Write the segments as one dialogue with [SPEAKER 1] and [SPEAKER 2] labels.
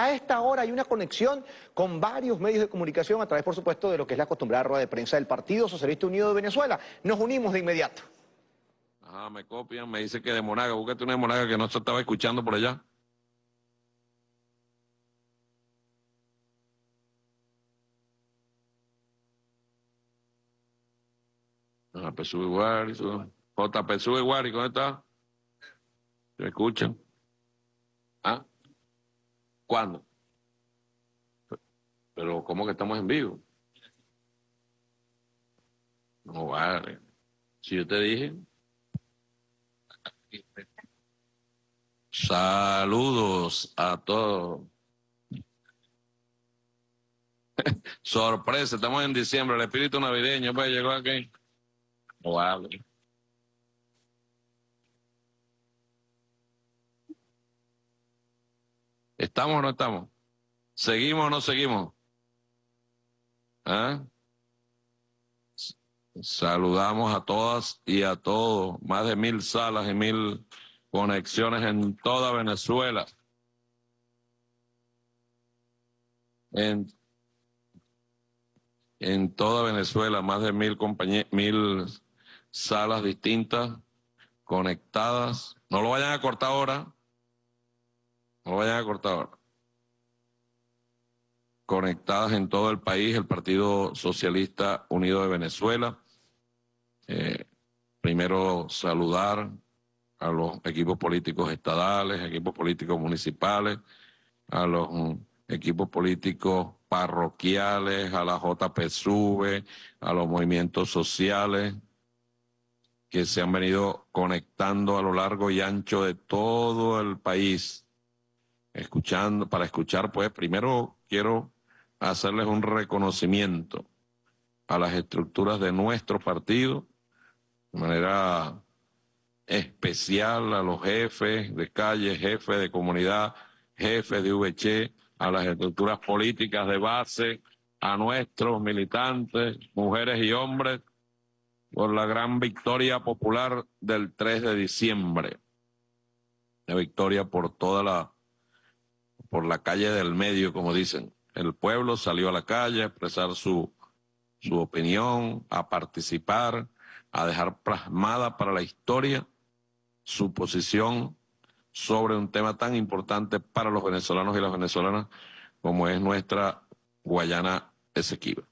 [SPEAKER 1] a esta hora hay una conexión con varios medios de comunicación a través, por supuesto, de lo que es la acostumbrada rueda de prensa del Partido Socialista Unido de Venezuela. Nos unimos de inmediato. Ajá, ah, me copian, me dice que de Moraga. búscate una de Moraga que no se estaba escuchando por allá. JP Iguari, ¿cómo está? ¿Se escuchan? ¿Ah? ¿Cuándo? Pero ¿cómo que estamos en vivo? No vale. Si yo te dije... Saludos a todos. Sorpresa, estamos en diciembre, el espíritu navideño pues llegó aquí. No vale. ¿Estamos o no estamos? ¿Seguimos o no seguimos? ¿Ah? Saludamos a todas y a todos, más de mil salas y mil conexiones en toda Venezuela. En, toda Venezuela, más de mil, mil salas distintas conectadas. No lo vayan a cortar ahora, no vayan a cortar ahora. Conectadas en todo el país el Partido Socialista Unido de Venezuela. Eh, primero saludar a los equipos políticos estadales, equipos políticos municipales, a los equipos políticos parroquiales, a la JPSUV, a los movimientos sociales que se han venido conectando a lo largo y ancho de todo el país escuchando, para escuchar, pues primero quiero hacerles un reconocimiento a las estructuras de nuestro partido, de manera especial a los jefes de calle, jefes de comunidad, jefes de VC, a las estructuras políticas de base, a nuestros militantes, mujeres y hombres, por la gran victoria popular del 3 de diciembre. la victoria por toda la por la calle del medio, como dicen. El pueblo salió a la calle a expresar su, opinión, a participar, a dejar plasmada para la historia su posición sobre un tema tan importante para los venezolanos y las venezolanas como es nuestra Guayana Esequiba.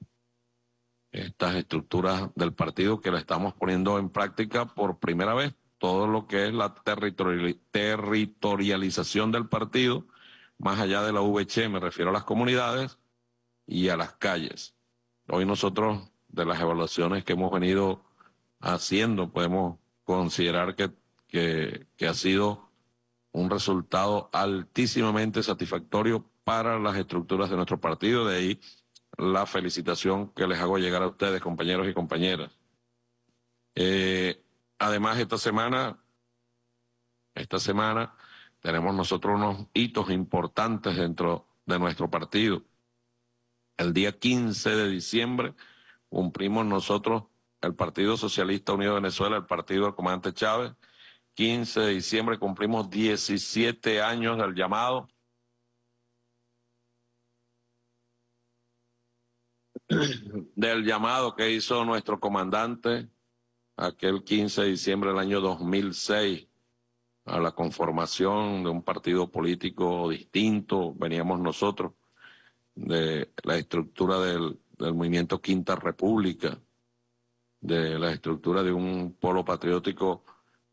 [SPEAKER 1] Estas estructuras del partido que la estamos poniendo en práctica por primera vez, todo lo que es la territorialización del partido, más allá de la VH, me refiero a las comunidades y a las calles. Hoy nosotros, de las evaluaciones que hemos venido haciendo, podemos considerar que, que, ha sido un resultado altísimamente satisfactorio para las estructuras de nuestro partido. De ahí la felicitación que les hago llegar a ustedes, compañeros y compañeras. Eh, además, esta semana, esta semana tenemos nosotros unos hitos importantes dentro de nuestro partido. El día 15 de diciembre cumplimos nosotros, el Partido Socialista Unido de Venezuela, el partido del comandante Chávez. 15 de diciembre cumplimos 17 años del llamado. del llamado que hizo nuestro comandante aquel 15 de diciembre del año 2006 a la conformación de un partido político distinto, veníamos nosotros de la estructura del, del movimiento Quinta República, de la estructura de un polo patriótico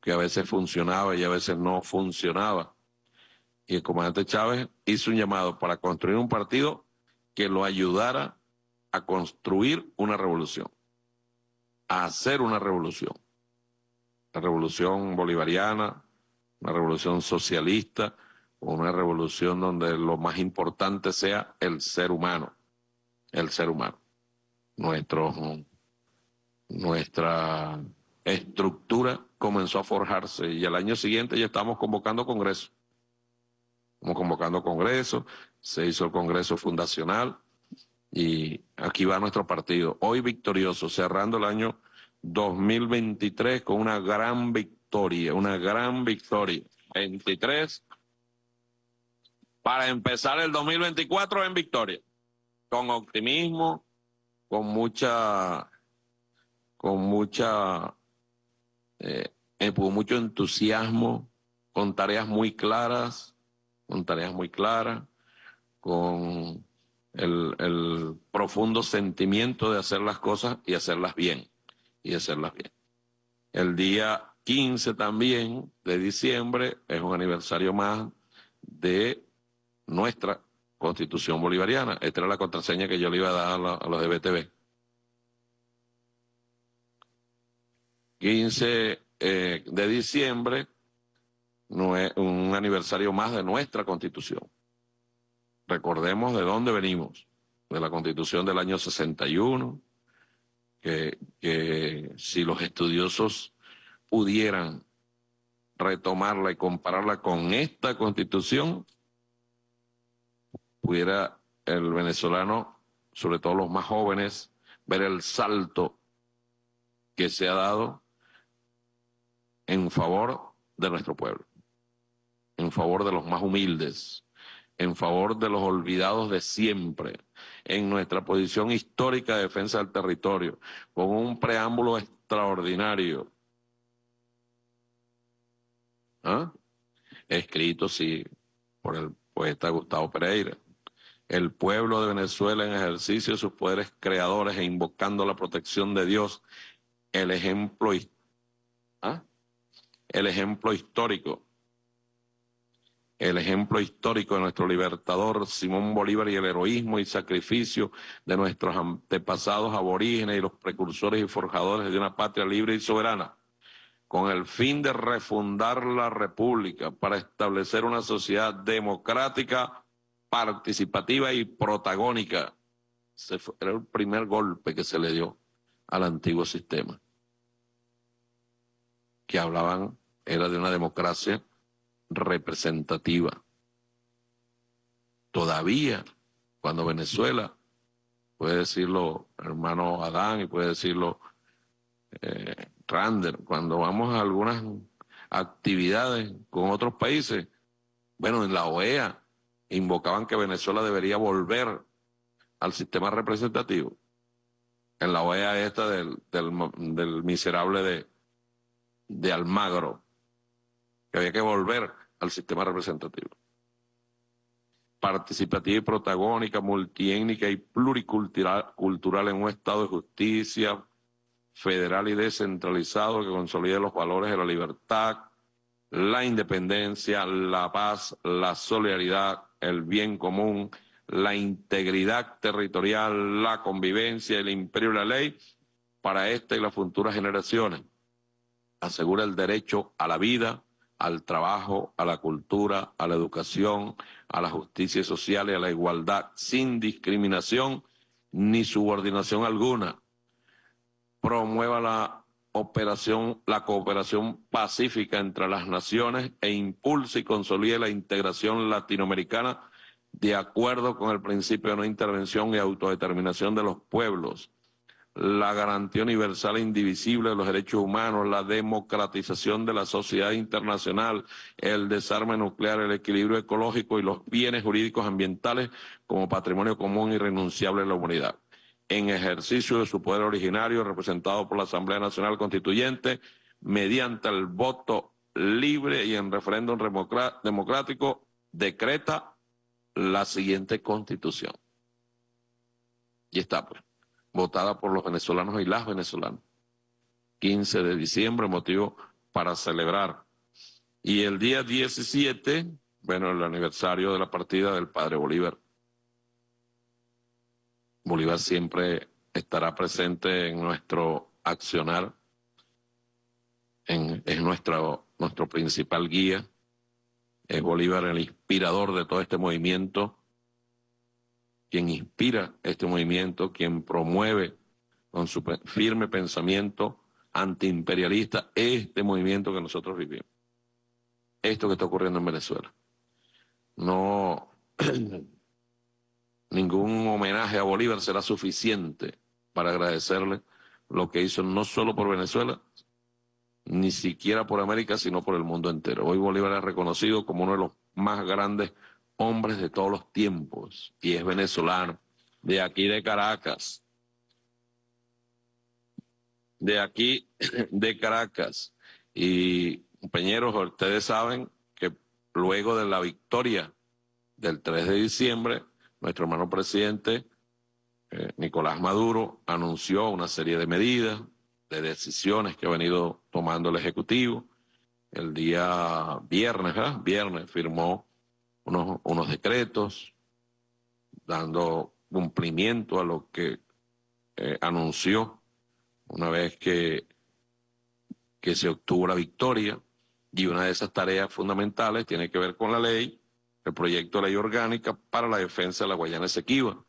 [SPEAKER 1] que a veces funcionaba y a veces no funcionaba. Y el comandante Chávez hizo un llamado para construir un partido que lo ayudara a construir una revolución, a hacer una revolución. La revolución bolivariana, una revolución socialista, una revolución donde lo más importante sea el ser humano, el ser humano. Nuestro, nuestra estructura comenzó a forjarse y al año siguiente ya estamos convocando congreso. Estamos convocando congreso, se hizo el congreso fundacional y aquí va nuestro partido. Hoy victorioso, cerrando el año 2023 con una gran victoria victoria, una gran victoria. 23 para empezar el 2024 en victoria, con optimismo, con mucha, con mucha, eh, con mucho entusiasmo, con tareas muy claras, con tareas muy claras, con el, el profundo sentimiento de hacer las cosas y hacerlas bien, y hacerlas bien. El día 15 también de diciembre es un aniversario más de nuestra constitución bolivariana. Esta era la contraseña que yo le iba a dar a, los de BTV. 15 eh, de diciembre, no es un aniversario más de nuestra constitución. Recordemos de dónde venimos, de la constitución del año 61, que si los estudiosos pudieran retomarla y compararla con esta constitución, pudiera el venezolano, sobre todo los más jóvenes, ver el salto que se ha dado en favor de nuestro pueblo, en favor de los más humildes, en favor de los olvidados de siempre, en nuestra posición histórica de defensa del territorio, con un preámbulo extraordinario ¿Ah? Escrito, sí, por el poeta Gustavo Pereira. El pueblo de Venezuela en ejercicio de sus poderes creadores e invocando la protección de Dios, el ejemplo, ¿ah? el ejemplo histórico el ejemplo histórico de nuestro libertador Simón Bolívar y el heroísmo y sacrificio de nuestros antepasados aborígenes y los precursores y forjadores de una patria libre y soberana con el fin de refundar la República para establecer una sociedad democrática, participativa y protagónica. fue, era el primer golpe que se le dio al antiguo sistema, que hablaban era de una democracia representativa. Todavía, cuando Venezuela, puede decirlo hermano Adán y puede decirlo eh, Rander, cuando vamos a algunas actividades con otros países, bueno, en la OEA invocaban que Venezuela debería volver al sistema representativo, en la OEA esta del, miserable de, de Almagro, que había que volver al sistema representativo. Participativa y protagónica, multiétnica y pluricultural cultural en un estado de justicia, federal y descentralizado que consolide los valores de la libertad, la independencia, la paz, la solidaridad, el bien común, la integridad territorial, la convivencia, el imperio de la ley para esta y las futuras generaciones. Asegura el derecho a la vida, al trabajo, a la cultura, a la educación, a la justicia social y a la igualdad sin discriminación ni subordinación alguna promueva la operación, la cooperación pacífica entre las naciones e impulse y consolide la integración latinoamericana de acuerdo con el principio de no intervención y autodeterminación de los pueblos, la garantía universal e indivisible de los derechos humanos, la democratización de la sociedad internacional, el desarme nuclear, el equilibrio ecológico y los bienes jurídicos ambientales como patrimonio común y renunciable de la humanidad en ejercicio de su poder originario representado por la Asamblea Nacional Constituyente mediante el voto libre y en referéndum democrático decreta la siguiente constitución. Y está, pues, votada por los venezolanos y las venezolanas. 15 de diciembre, motivo para celebrar. Y el día 17, bueno, el aniversario de la partida del padre Bolívar. Bolívar siempre estará presente en nuestro accionar, es nuestro, nuestro principal guía, es Bolívar el inspirador de todo este movimiento, quien inspira este movimiento, quien promueve con su firme pensamiento antiimperialista este movimiento que nosotros vivimos. Esto que está ocurriendo en Venezuela. No ningún homenaje a Bolívar será suficiente para agradecerle lo que hizo no solo por Venezuela, ni siquiera por América, sino por el mundo entero. Hoy Bolívar es reconocido como uno de los más grandes hombres de todos los tiempos, y es venezolano, de aquí de Caracas, de aquí de Caracas. Y compañeros, ustedes saben que luego de la victoria del 3 de diciembre, nuestro hermano presidente eh, Nicolás Maduro anunció una serie de medidas, de decisiones que ha venido tomando el Ejecutivo. El día viernes, Viernes firmó unos, decretos dando cumplimiento a lo que eh, anunció una vez que, que se obtuvo la victoria. Y una de esas tareas fundamentales tiene que ver con la ley el proyecto de ley orgánica para la defensa de la Guayana Esequiba,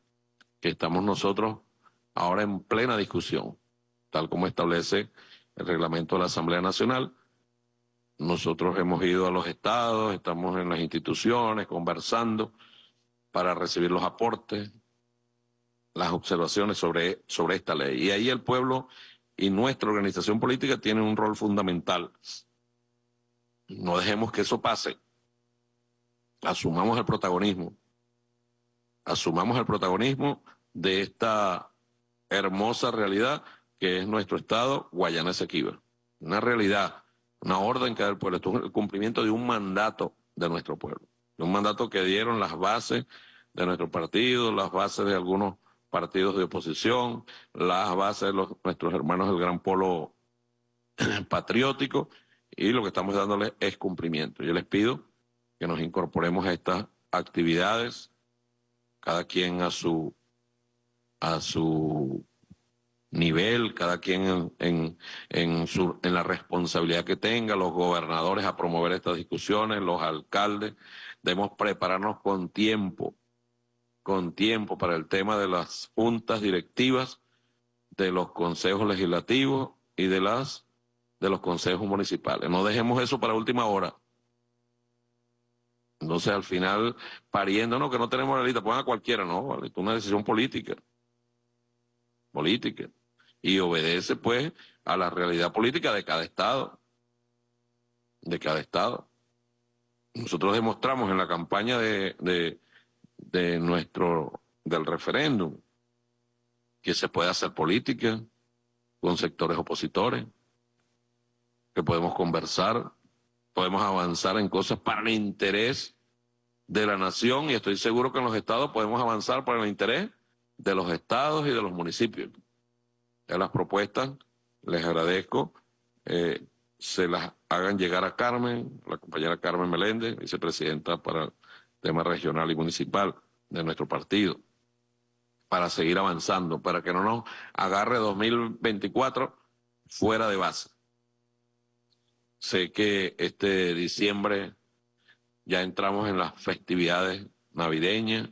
[SPEAKER 1] que estamos nosotros ahora en plena discusión, tal como establece el reglamento de la Asamblea Nacional. Nosotros hemos ido a los estados, estamos en las instituciones conversando para recibir los aportes, las observaciones sobre, sobre esta ley. Y ahí el pueblo y nuestra organización política tienen un rol fundamental. No dejemos que eso pase asumamos el protagonismo, asumamos el protagonismo de esta hermosa realidad que es nuestro Estado Guayana Esequiba. Una realidad, una orden que da el pueblo, esto es el cumplimiento de un mandato de nuestro pueblo, de un mandato que dieron las bases de nuestro partido, las bases de algunos partidos de oposición, las bases de nuestros hermanos del Gran Polo Patriótico, y lo que estamos dándoles es cumplimiento. Yo les pido que nos incorporemos a estas actividades, cada quien a su, a su nivel, cada quien en, en, en la responsabilidad que tenga, los gobernadores a promover estas discusiones, los alcaldes, debemos prepararnos con tiempo, con tiempo para el tema de las juntas directivas, de los consejos legislativos y de las de los consejos municipales. No dejemos eso para última hora. Entonces, al final, pariéndonos que no tenemos la lista, pongan a cualquiera, no, vale, es una decisión política. Política. Y obedece, pues, a la realidad política de cada Estado. De cada Estado. Nosotros demostramos en la campaña de, de nuestro, del referéndum, que se puede hacer política con sectores opositores, que podemos conversar, podemos avanzar en cosas para el interés de la nación y estoy seguro que en los estados podemos avanzar para el interés de los estados y de los municipios. Ya las propuestas, les agradezco, eh, se las hagan llegar a Carmen, la compañera Carmen Meléndez, vicepresidenta para el tema regional y municipal de nuestro partido, para seguir avanzando, para que no nos agarre 2024 fuera de base. Sé que este diciembre ya entramos en las festividades navideñas,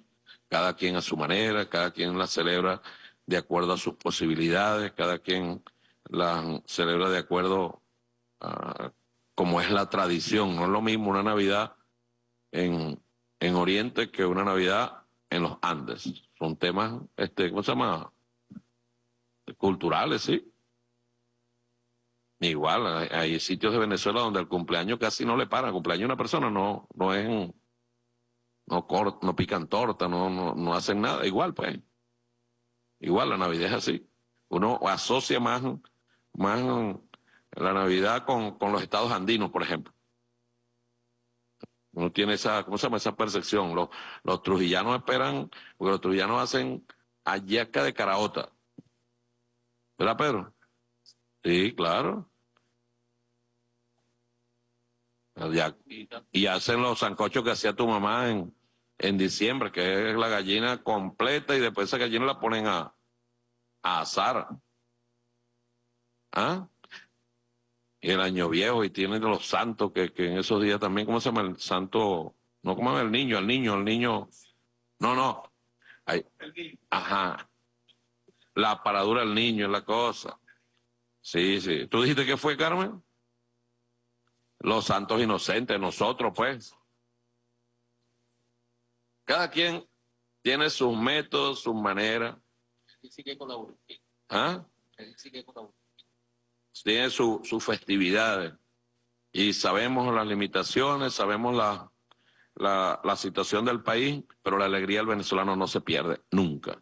[SPEAKER 1] cada quien a su manera, cada quien las celebra de acuerdo a sus posibilidades, cada quien las celebra de acuerdo a como es la tradición. No es lo mismo una Navidad en, en Oriente que una Navidad en los Andes. Son temas, este, ¿cómo se llama? Culturales, sí. Igual, hay sitios de Venezuela donde el cumpleaños casi no le para El cumpleaños de una persona no, no es. No, no pican torta, no, no, hacen nada. Igual, pues. Igual, la Navidad es así. Uno asocia más, más la Navidad con, con los estados andinos, por ejemplo. Uno tiene esa, ¿cómo se llama? Esa percepción. Los, los trujillanos esperan, porque los trujillanos hacen ayaca de caraota. ¿Verdad, Pedro? Sí, claro y hacen los zancochos que hacía tu mamá en, diciembre, que es la gallina completa y después esa gallina la ponen a, a ¿Ah? Y el año viejo y tienen los santos que, en esos días también, ¿cómo se llama el santo? No, como el niño? El niño, el niño. No, no. ajá. La paradura del niño es la cosa. Sí, sí. ¿Tú dijiste que fue, Carmen? los santos inocentes, nosotros pues. Cada quien tiene sus métodos, sus maneras. ¿Ah? Tiene sus festividades. Y sabemos las limitaciones, sabemos la, la, la situación del país, pero la alegría del venezolano no se pierde nunca.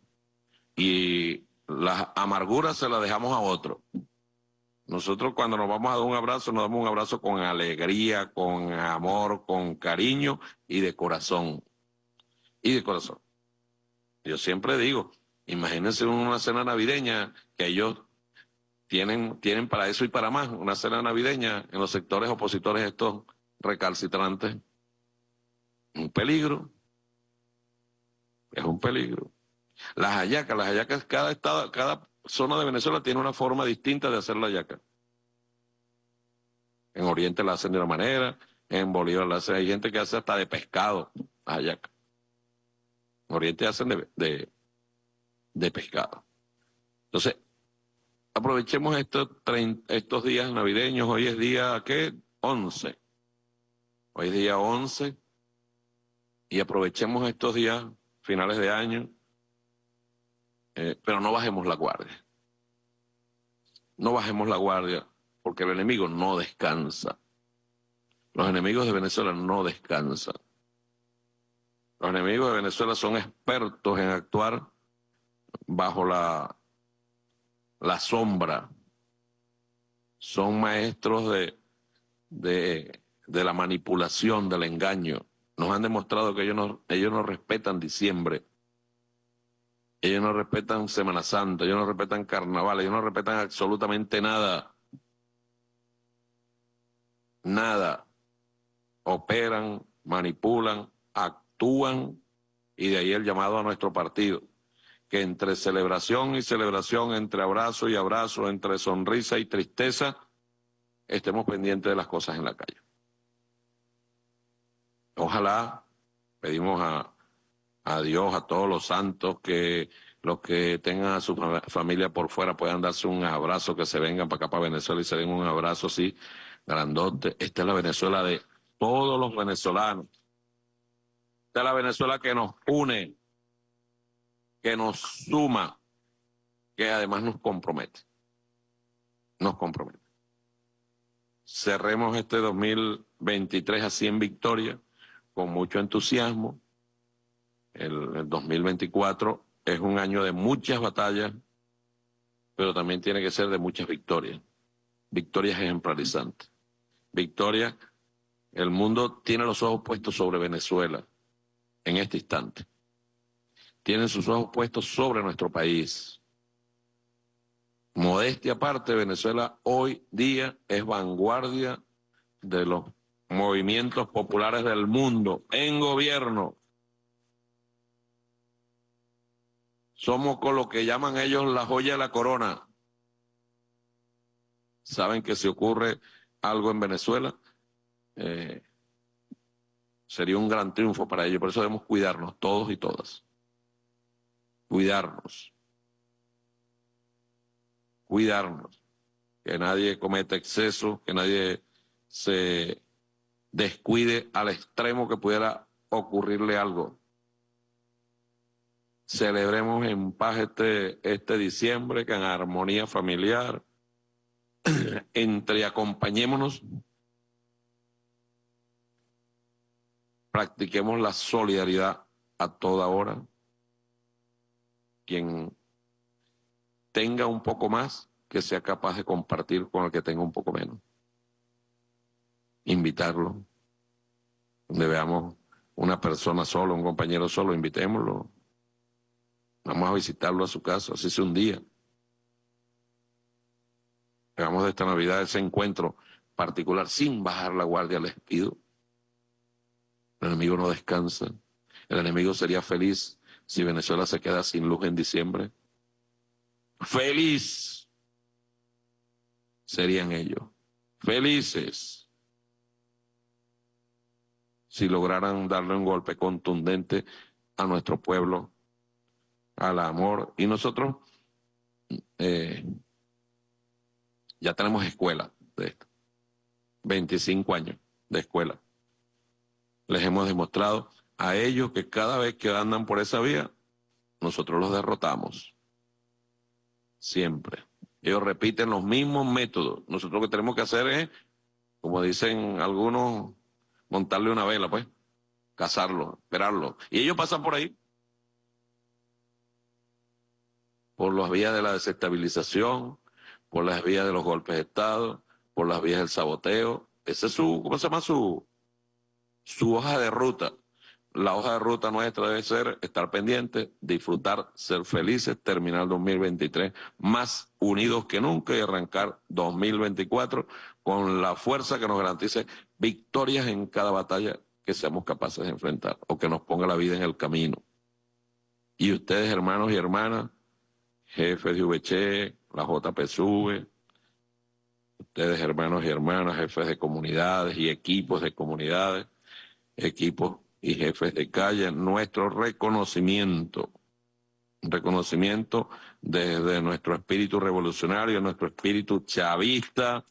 [SPEAKER 1] Y las amarguras se las dejamos a otro. Nosotros cuando nos vamos a dar un abrazo, nos damos un abrazo con alegría, con amor, con cariño y de corazón. Y de corazón. Yo siempre digo, imagínense una cena navideña que ellos tienen, tienen para eso y para más, una cena navideña en los sectores opositores estos recalcitrantes. Un peligro. Es un peligro. Las hallacas, las hallacas, cada estado, cada zona de Venezuela tiene una forma distinta de hacer la yaca. En Oriente la hacen de una manera, en Bolívar la hacen, hay gente que hace hasta de pescado la En Oriente hacen de, de, pescado. Entonces, aprovechemos estos, estos días navideños. Hoy es día, ¿qué? 11. Hoy es día 11. Y aprovechemos estos días finales de año eh, pero no bajemos la guardia. No bajemos la guardia porque el enemigo no descansa. Los enemigos de Venezuela no descansan. Los enemigos de Venezuela son expertos en actuar bajo la, la sombra. Son maestros de, de, de la manipulación, del engaño. Nos han demostrado que ellos no, ellos no respetan diciembre ellos no respetan Semana Santa, ellos no respetan carnaval, ellos no respetan absolutamente nada. Nada. Operan, manipulan, actúan y de ahí el llamado a nuestro partido, que entre celebración y celebración, entre abrazo y abrazo, entre sonrisa y tristeza, estemos pendientes de las cosas en la calle. Ojalá, pedimos a Adiós Dios, a todos los santos, que los que tengan a su familia por fuera puedan darse un abrazo, que se vengan para acá, para Venezuela y se den un abrazo así, grandote. Esta es la Venezuela de todos los venezolanos. Esta es la Venezuela que nos une, que nos suma, que además nos compromete. Nos compromete. Cerremos este 2023 así en victoria, con mucho entusiasmo, el, 2024 es un año de muchas batallas, pero también tiene que ser de muchas victorias, victorias ejemplarizantes. Victoria, el mundo tiene los ojos puestos sobre Venezuela en este instante. Tiene sus ojos puestos sobre nuestro país. Modestia aparte, Venezuela hoy día es vanguardia de los movimientos populares del mundo en gobierno, Somos con lo que llaman ellos la joya de la corona. Saben que si ocurre algo en Venezuela, eh, sería un gran triunfo para ellos. Por eso debemos cuidarnos todos y todas. Cuidarnos. Cuidarnos. Que nadie cometa exceso, que nadie se descuide al extremo que pudiera ocurrirle algo. Celebremos en paz este, este diciembre, que en armonía familiar, entre acompañémonos, practiquemos la solidaridad a toda hora. Quien tenga un poco más, que sea capaz de compartir con el que tenga un poco menos. Invitarlo. Donde veamos una persona solo, un compañero solo, invitémoslo. Vamos a visitarlo a su casa, así sea un día. Hagamos de esta Navidad ese encuentro particular sin bajar la guardia, les pido. El enemigo no descansa. El enemigo sería feliz si Venezuela se queda sin luz en diciembre. Feliz serían ellos. Felices si lograran darle un golpe contundente a nuestro pueblo al amor. Y nosotros eh, ya tenemos escuela de esto. 25 años de escuela. Les hemos demostrado a ellos que cada vez que andan por esa vía, nosotros los derrotamos. Siempre. Ellos repiten los mismos métodos. Nosotros lo que tenemos que hacer es, como dicen algunos, montarle una vela, pues, cazarlo, esperarlo. Y ellos pasan por ahí, por las vías de la desestabilización, por las vías de los golpes de Estado, por las vías del saboteo. Esa es su, ¿cómo se llama? Su, su hoja de ruta. La hoja de ruta nuestra debe ser estar pendiente, disfrutar, ser felices, terminar 2023 más unidos que nunca y arrancar 2024 con la fuerza que nos garantice victorias en cada batalla que seamos capaces de enfrentar o que nos ponga la vida en el camino. Y ustedes, hermanos y hermanas, jefes de VC, la JPSUV, ustedes hermanos y hermanas, jefes de comunidades y equipos de comunidades, equipos y jefes de calle, nuestro reconocimiento, reconocimiento desde nuestro espíritu revolucionario, nuestro espíritu chavista,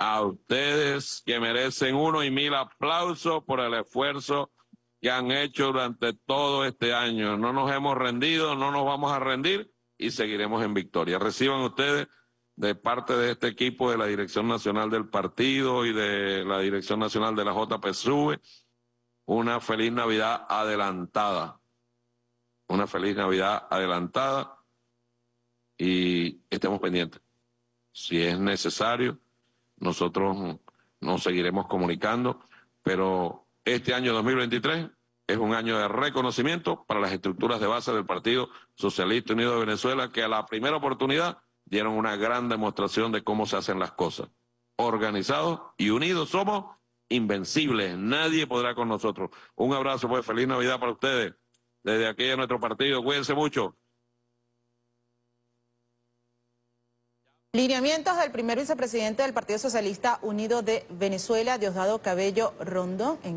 [SPEAKER 1] a ustedes que merecen uno y mil aplausos por el esfuerzo que han hecho durante todo este año. No nos hemos rendido, no nos vamos a rendir y seguiremos en victoria. Reciban ustedes de parte de este equipo de la Dirección Nacional del Partido y de la Dirección Nacional de la JPSUV una feliz Navidad adelantada. Una feliz Navidad adelantada y estemos pendientes. Si es necesario, nosotros nos seguiremos comunicando, pero este año 2023 es un año de reconocimiento para las estructuras de base del Partido Socialista Unido de Venezuela, que a la primera oportunidad dieron una gran demostración de cómo se hacen las cosas. Organizados y unidos somos invencibles, nadie podrá con nosotros. Un abrazo, pues feliz Navidad para ustedes. Desde aquí a nuestro partido, cuídense mucho. Lineamientos del primer vicepresidente del Partido Socialista Unido de Venezuela, Diosdado Cabello Rondo. En